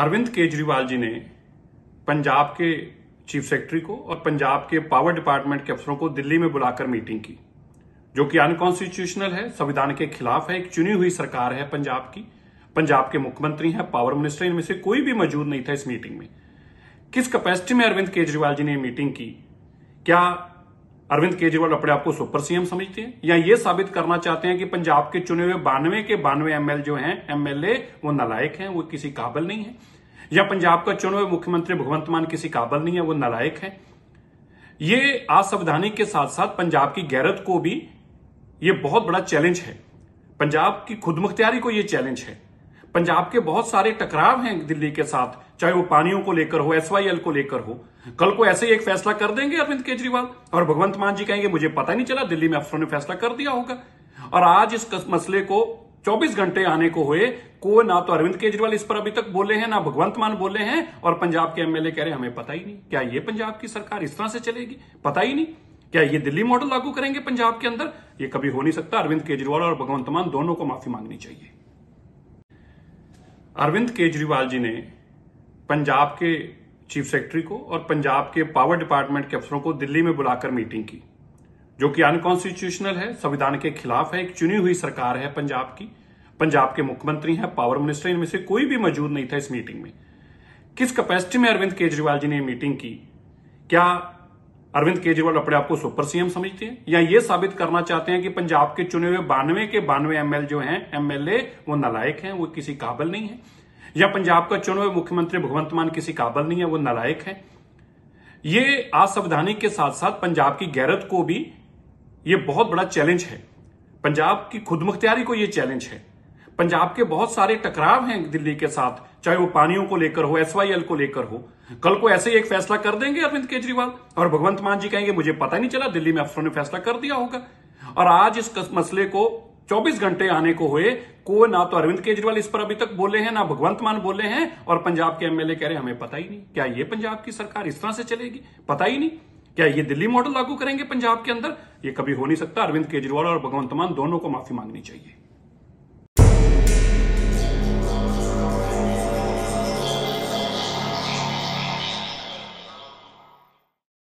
अरविंद केजरीवाल जी ने पंजाब के chief secretary को और पंजाब के पावर डिपार्टमेंट के अफसरों को दिल्ली में बुलाकर मीटिंग की जो कि अनकॉन्स्टिट्यूशनल है संविधान के खिलाफ है एक चुनी हुई सरकार है पंजाब की पंजाब के मुख्यमंत्री हैं पावर मिनिस्टर इनमें से कोई भी मौजूद नहीं था इस मीटिंग में किस कैपेसिटी में अरविंद केजरीवाल जी ने मीटिंग की क्या अरविंद केजरीवाल अपने आप को सुपर सीएम समझते हैं या ये साबित करना चाहते हैं कि पंजाब के चुने हुए बानवे के बानवे एमएल जो हैं एमएलए वो नलायक हैं वो किसी काबल नहीं है या पंजाब का चुने हुए मुख्यमंत्री भगवंत मान किसी काबल नहीं है वो नलायक है ये असावधानी के साथ साथ पंजाब की गैरत को भी ये बहुत बड़ा चैलेंज है पंजाब की खुदमुख्तियारी को यह चैलेंज है पंजाब के बहुत सारे टकराव हैं दिल्ली के साथ चाहे वो पानियों को लेकर हो एस को लेकर हो कल को ऐसे ही एक फैसला कर देंगे अरविंद केजरीवाल और भगवंत मान जी कहेंगे मुझे पता नहीं चला दिल्ली में अफसरों ने फैसला कर दिया होगा और आज इस मसले को 24 घंटे आने को हुए को ना तो अरविंद केजरीवाल इस पर अभी तक बोले हैं ना भगवंत मान बोले हैं और पंजाब के एमएलए कह रहे हैं हमें पता ही नहीं क्या ये पंजाब की सरकार इस तरह से चलेगी पता ही नहीं क्या ये दिल्ली मॉडल लागू करेंगे पंजाब के अंदर ये कभी हो नहीं सकता अरविंद केजरीवाल और भगवंत मान दोनों को माफी मांगनी चाहिए अरविंद केजरीवाल जी ने पंजाब के चीफ सेक्रेटरी को और पंजाब के पावर डिपार्टमेंट के अफसरों को दिल्ली में बुलाकर मीटिंग की जो कि अनकॉन्स्टिट्यूशनल है संविधान के खिलाफ है एक चुनी हुई सरकार है पंजाब की पंजाब के मुख्यमंत्री हैं पावर मिनिस्टर इनमें से कोई भी मौजूद नहीं था इस मीटिंग में किस कैपेसिटी में अरविंद केजरीवाल जी ने मीटिंग की क्या अरविंद केजरीवाल अपने आप को सुपर सीएम समझते हैं या ये साबित करना चाहते हैं कि पंजाब के चुने हुए बानवे के बानवे एमएल जो हैं एमएलए वो नलायक हैं वो किसी काबल नहीं है या पंजाब का चुने हुए मुख्यमंत्री भगवंत मान किसी काबल नहीं है वो नलायक है ये असंवैधानिक के साथ साथ पंजाब की गैरत को भी ये बहुत बड़ा चैलेंज है पंजाब की खुदमुख्तियारी को ये चैलेंज है पंजाब के बहुत सारे टकराव हैं दिल्ली के साथ चाहे वो पानियों को लेकर हो एसवाईएल को लेकर हो कल को ऐसे ही एक फैसला कर देंगे अरविंद केजरीवाल और भगवंत मान जी कहेंगे मुझे पता नहीं चला दिल्ली में अफसरों ने फैसला कर दिया होगा और आज इस मसले को 24 घंटे आने को हुए को ना तो अरविंद केजरीवाल इस पर अभी तक बोले हैं ना भगवंत मान बोले हैं और पंजाब के एमएलए कह रहे हैं हमें पता ही नहीं क्या ये पंजाब की सरकार इस तरह से चलेगी पता ही नहीं क्या ये दिल्ली मॉडल लागू करेंगे पंजाब के अंदर ये कभी हो नहीं सकता अरविंद केजरीवाल और भगवंत मान दोनों को माफी मांगनी चाहिए